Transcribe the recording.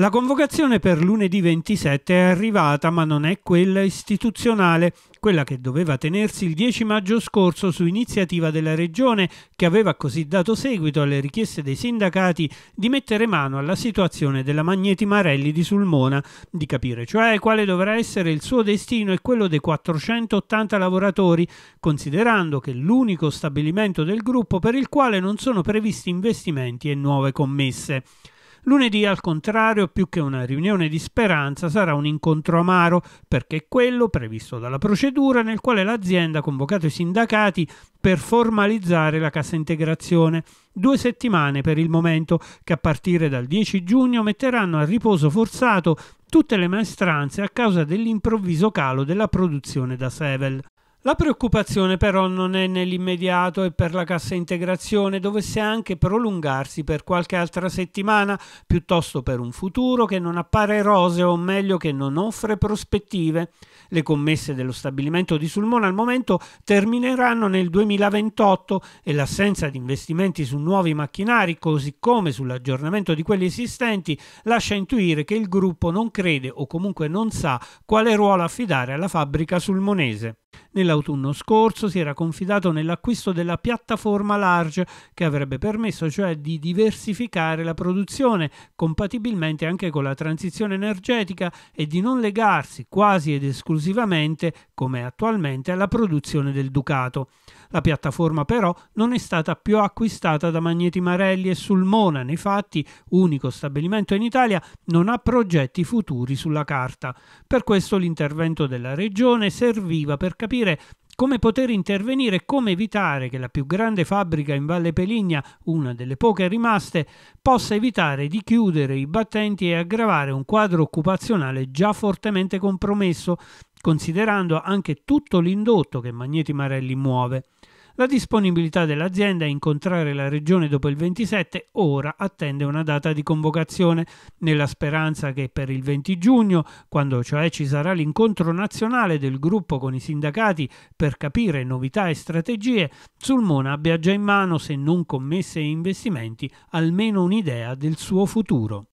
La convocazione per lunedì 27 è arrivata, ma non è quella istituzionale, quella che doveva tenersi il 10 maggio scorso su iniziativa della Regione, che aveva così dato seguito alle richieste dei sindacati di mettere mano alla situazione della Magneti Marelli di Sulmona, di capire cioè quale dovrà essere il suo destino e quello dei 480 lavoratori, considerando che è l'unico stabilimento del gruppo per il quale non sono previsti investimenti e nuove commesse. Lunedì, al contrario, più che una riunione di speranza, sarà un incontro amaro, perché è quello previsto dalla procedura nel quale l'azienda ha convocato i sindacati per formalizzare la cassa integrazione. Due settimane per il momento, che a partire dal 10 giugno metteranno a riposo forzato tutte le maestranze a causa dell'improvviso calo della produzione da Sevel. La preoccupazione però non è nell'immediato e per la cassa integrazione dovesse anche prolungarsi per qualche altra settimana, piuttosto per un futuro che non appare roseo o meglio che non offre prospettive. Le commesse dello stabilimento di Sulmona al momento termineranno nel 2028 e l'assenza di investimenti su nuovi macchinari, così come sull'aggiornamento di quelli esistenti, lascia intuire che il gruppo non crede o comunque non sa quale ruolo affidare alla fabbrica sulmonese. Nell'autunno scorso si era confidato nell'acquisto della piattaforma large che avrebbe permesso cioè di diversificare la produzione compatibilmente anche con la transizione energetica e di non legarsi quasi ed esclusivamente, come attualmente, alla produzione del Ducato. La piattaforma però non è stata più acquistata da Magneti Marelli e Sulmona, nei fatti unico stabilimento in Italia, non ha progetti futuri sulla carta. Per questo l'intervento della Regione serviva per capire come poter intervenire e come evitare che la più grande fabbrica in Valle Peligna, una delle poche rimaste, possa evitare di chiudere i battenti e aggravare un quadro occupazionale già fortemente compromesso, considerando anche tutto l'indotto che Magneti Marelli muove. La disponibilità dell'azienda a incontrare la regione dopo il 27 ora attende una data di convocazione, nella speranza che per il 20 giugno, quando cioè ci sarà l'incontro nazionale del gruppo con i sindacati per capire novità e strategie, Sulmona abbia già in mano, se non commesse e investimenti, almeno un'idea del suo futuro.